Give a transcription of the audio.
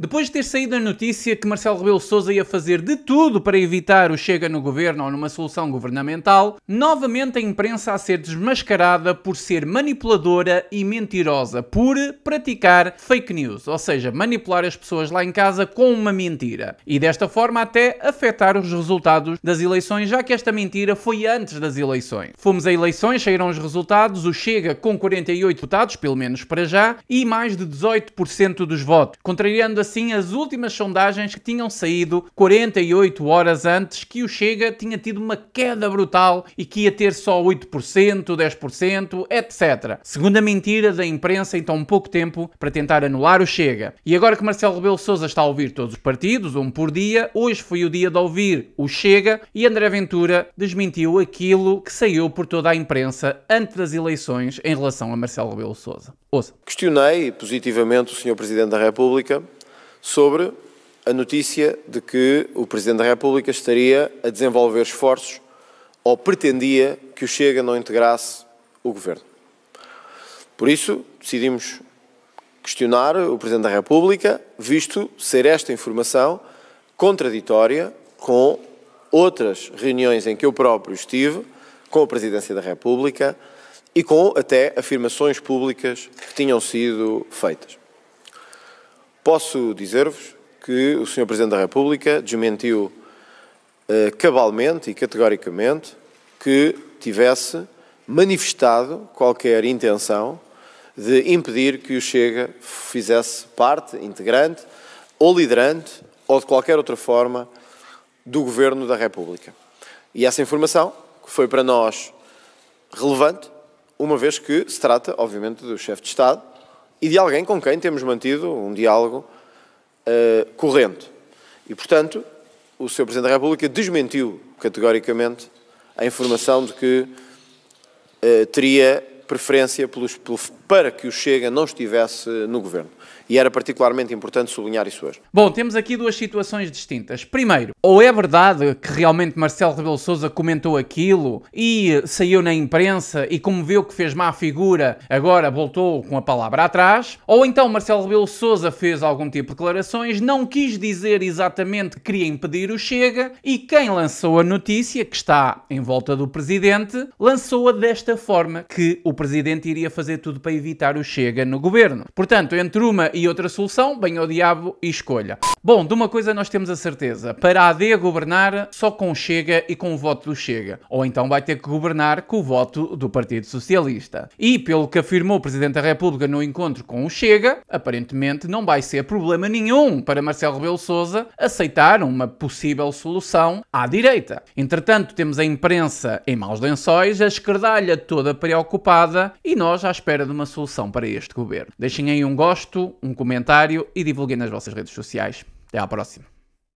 Depois de ter saído a notícia que Marcelo Rebelo Sousa ia fazer de tudo para evitar o Chega no governo ou numa solução governamental, novamente a imprensa a ser desmascarada por ser manipuladora e mentirosa, por praticar fake news, ou seja, manipular as pessoas lá em casa com uma mentira. E desta forma até afetar os resultados das eleições, já que esta mentira foi antes das eleições. Fomos a eleições, saíram os resultados, o Chega com 48 deputados, pelo menos para já, e mais de 18% dos votos, contrariando a assim as últimas sondagens que tinham saído 48 horas antes que o Chega tinha tido uma queda brutal e que ia ter só 8%, 10%, etc. Segunda mentira da imprensa em tão pouco tempo para tentar anular o Chega. E agora que Marcelo Rebelo Sousa está a ouvir todos os partidos, um por dia, hoje foi o dia de ouvir o Chega e André Ventura desmentiu aquilo que saiu por toda a imprensa antes das eleições em relação a Marcelo Rebelo Sousa. Ouça. Questionei positivamente o Sr. Presidente da República sobre a notícia de que o Presidente da República estaria a desenvolver esforços ou pretendia que o Chega não integrasse o governo. Por isso, decidimos questionar o Presidente da República, visto ser esta informação contraditória com outras reuniões em que eu próprio estive com a Presidência da República e com até afirmações públicas que tinham sido feitas. Posso dizer-vos que o Sr. Presidente da República desmentiu eh, cabalmente e categoricamente que tivesse manifestado qualquer intenção de impedir que o Chega fizesse parte integrante ou liderante ou de qualquer outra forma do Governo da República. E essa informação foi para nós relevante, uma vez que se trata, obviamente, do chefe de Estado e de alguém com quem temos mantido um diálogo uh, corrente. E, portanto, o Sr. Presidente da República desmentiu categoricamente a informação de que uh, teria preferência pelos, pelo, para que o Chega não estivesse no governo e era particularmente importante sublinhar isso hoje. Bom, temos aqui duas situações distintas. Primeiro, ou é verdade que realmente Marcelo Rebelo Sousa comentou aquilo e saiu na imprensa e como viu que fez má figura, agora voltou com a palavra atrás, ou então Marcelo Rebelo Sousa fez algum tipo de declarações, não quis dizer exatamente que queria impedir o Chega e quem lançou a notícia, que está em volta do presidente, lançou-a desta forma, que o presidente iria fazer tudo para evitar o Chega no governo. Portanto, entre uma e e outra solução, bem ao diabo e escolha. Bom, de uma coisa nós temos a certeza, para a AD governar só com Chega e com o voto do Chega, ou então vai ter que governar com o voto do Partido Socialista. E pelo que afirmou o Presidente da República no encontro com o Chega, aparentemente não vai ser problema nenhum para Marcelo Rebelo Sousa aceitar uma possível solução à direita. Entretanto, temos a imprensa em maus lençóis, a esquerdalha toda preocupada e nós à espera de uma solução para este governo. Deixem aí um gosto, um um comentário e divulguem nas vossas redes sociais. Até à próxima.